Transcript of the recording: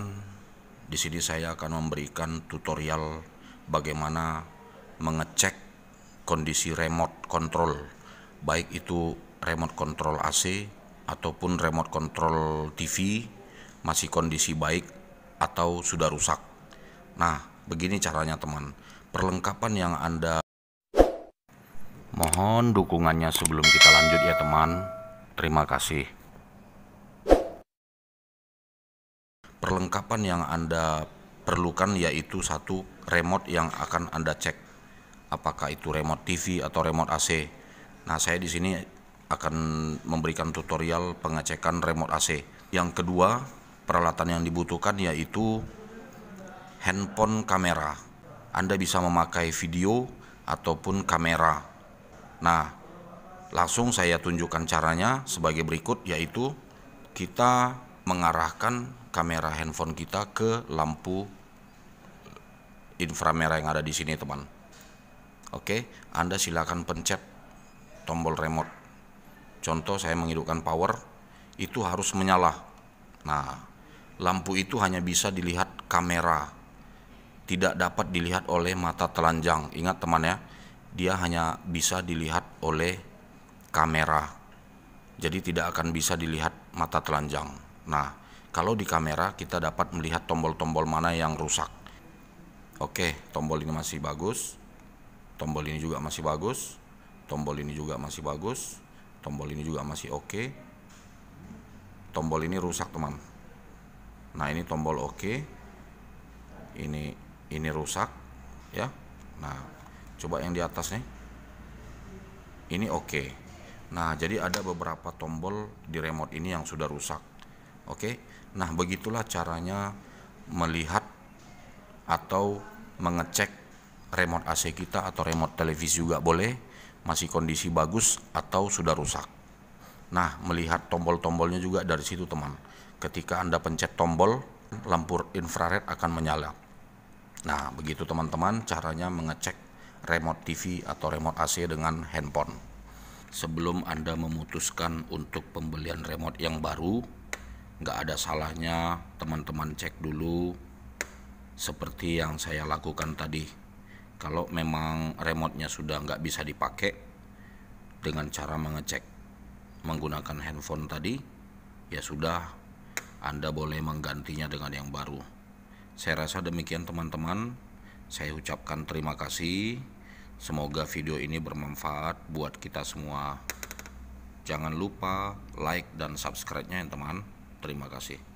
teman-teman, di sini saya akan memberikan tutorial bagaimana mengecek kondisi remote control, baik itu remote control AC ataupun remote control TV masih kondisi baik atau sudah rusak. Nah, begini caranya teman. Perlengkapan yang Anda mohon dukungannya sebelum kita lanjut ya teman. Terima kasih. perlengkapan yang Anda perlukan yaitu satu remote yang akan Anda cek apakah itu remote TV atau remote AC. Nah, saya di sini akan memberikan tutorial pengecekan remote AC. Yang kedua, peralatan yang dibutuhkan yaitu handphone kamera. Anda bisa memakai video ataupun kamera. Nah, langsung saya tunjukkan caranya sebagai berikut yaitu kita mengarahkan kamera handphone kita ke lampu inframerah yang ada di sini teman oke Anda silakan pencet tombol remote contoh saya menghidupkan power itu harus menyala nah lampu itu hanya bisa dilihat kamera tidak dapat dilihat oleh mata telanjang ingat teman ya dia hanya bisa dilihat oleh kamera jadi tidak akan bisa dilihat mata telanjang Nah, kalau di kamera kita dapat melihat tombol-tombol mana yang rusak. Oke, tombol ini masih bagus. Tombol ini juga masih bagus. Tombol ini juga masih bagus. Tombol ini juga masih oke. Tombol ini rusak, teman. Nah, ini tombol oke. Ini ini rusak, ya. Nah, coba yang di atas nih. Ini oke. Nah, jadi ada beberapa tombol di remote ini yang sudah rusak. Oke. Okay? Nah, begitulah caranya melihat atau mengecek remote AC kita atau remote televisi juga boleh masih kondisi bagus atau sudah rusak. Nah, melihat tombol-tombolnya juga dari situ, teman. Ketika Anda pencet tombol, lampu infrared akan menyala. Nah, begitu teman-teman caranya mengecek remote TV atau remote AC dengan handphone. Sebelum Anda memutuskan untuk pembelian remote yang baru, nggak ada salahnya teman-teman cek dulu seperti yang saya lakukan tadi kalau memang remotnya sudah nggak bisa dipakai dengan cara mengecek menggunakan handphone tadi ya sudah Anda boleh menggantinya dengan yang baru saya rasa demikian teman-teman saya ucapkan terima kasih semoga video ini bermanfaat buat kita semua jangan lupa like dan subscribe-nya ya teman Terima kasih.